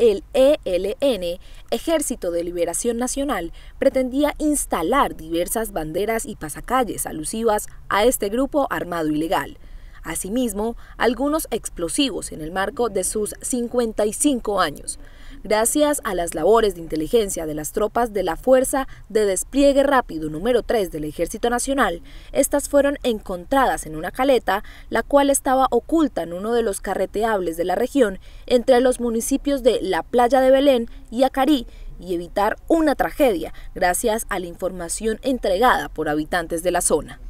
el ELN, Ejército de Liberación Nacional, pretendía instalar diversas banderas y pasacalles alusivas a este grupo armado ilegal. Asimismo, algunos explosivos en el marco de sus 55 años gracias a las labores de inteligencia de las tropas de la Fuerza de Despliegue Rápido número 3 del Ejército Nacional, estas fueron encontradas en una caleta, la cual estaba oculta en uno de los carreteables de la región entre los municipios de La Playa de Belén y Acarí, y evitar una tragedia gracias a la información entregada por habitantes de la zona.